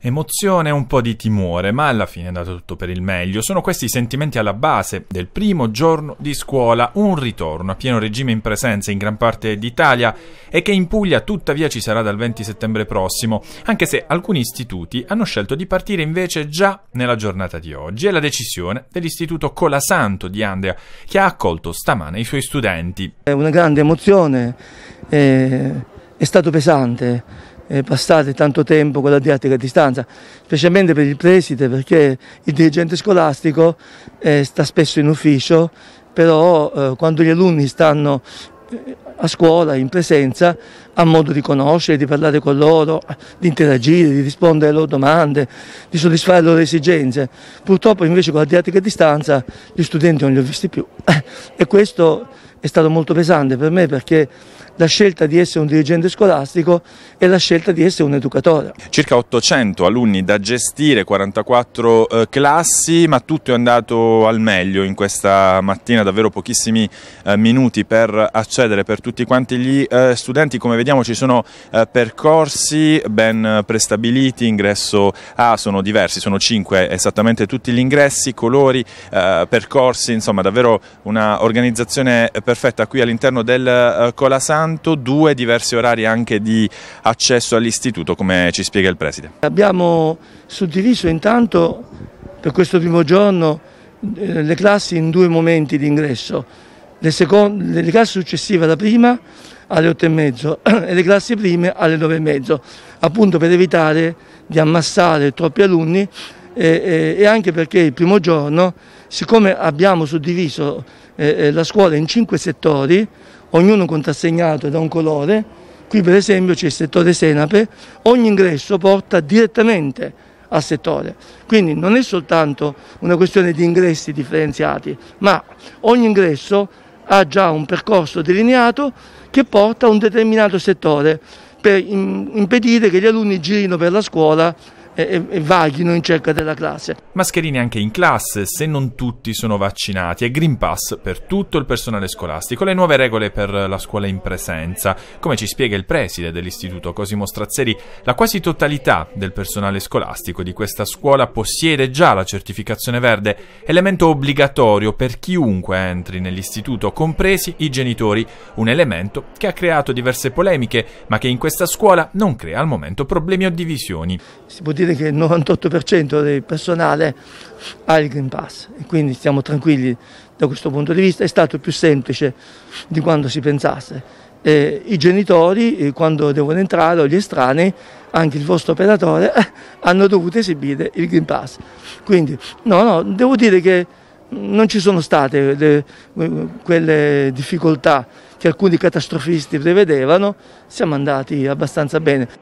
emozione e un po' di timore, ma alla fine è andato tutto per il meglio. Sono questi i sentimenti alla base del primo giorno di scuola, un ritorno a pieno regime in presenza in gran parte d'Italia e che in Puglia tuttavia ci sarà dal 20 settembre prossimo, anche se alcuni istituti hanno scelto di partire invece già nella giornata di oggi. È la decisione dell'istituto Colasanto di Andrea che ha accolto stamane i suoi studenti. È una grande emozione, è, è stato pesante eh, passare tanto tempo con la didattica a distanza, specialmente per il preside perché il dirigente scolastico eh, sta spesso in ufficio, però eh, quando gli alunni stanno eh, a scuola, in presenza, ha modo di conoscere, di parlare con loro, di interagire, di rispondere alle loro domande, di soddisfare le loro esigenze. Purtroppo invece con la didattica a distanza gli studenti non li ho visti più e questo è stato molto pesante per me perché la scelta di essere un dirigente scolastico e la scelta di essere un educatore. Circa 800 alunni da gestire, 44 eh, classi, ma tutto è andato al meglio in questa mattina, davvero pochissimi eh, minuti per accedere per tutti quanti gli eh, studenti. Come vediamo ci sono eh, percorsi ben prestabiliti, ingresso A sono diversi, sono 5 esattamente tutti gli ingressi, colori, eh, percorsi, insomma davvero una organizzazione per perfetta qui all'interno del eh, Colasanto, due diversi orari anche di accesso all'istituto, come ci spiega il Preside. Abbiamo suddiviso intanto per questo primo giorno eh, le classi in due momenti di ingresso, le, seconde, le classi successive alla prima alle 8 e mezzo e le classi prime alle 9 e mezzo, appunto per evitare di ammassare troppi alunni e, e, e anche perché il primo giorno, siccome abbiamo suddiviso eh, eh, la scuola in cinque settori, ognuno contrassegnato da un colore, qui per esempio c'è il settore senape, ogni ingresso porta direttamente al settore. Quindi non è soltanto una questione di ingressi differenziati, ma ogni ingresso ha già un percorso delineato che porta a un determinato settore per impedire che gli alunni girino per la scuola e, e vaghino in cerca della classe. Mascherine anche in classe, se non tutti sono vaccinati, e Green Pass per tutto il personale scolastico, le nuove regole per la scuola in presenza. Come ci spiega il preside dell'istituto Cosimo Strazzeri, la quasi totalità del personale scolastico di questa scuola possiede già la certificazione verde, elemento obbligatorio per chiunque entri nell'istituto, compresi i genitori, un elemento che ha creato diverse polemiche, ma che in questa scuola non crea al momento problemi o divisioni. Si può dire che il 98% del personale ha il Green Pass e quindi siamo tranquilli da questo punto di vista. È stato più semplice di quanto si pensasse. Eh, I genitori, eh, quando devono entrare, o gli estranei, anche il vostro operatore, hanno dovuto esibire il Green Pass. Quindi, no, no, devo dire che non ci sono state le, eh, quelle difficoltà che alcuni catastrofisti prevedevano, siamo andati abbastanza bene.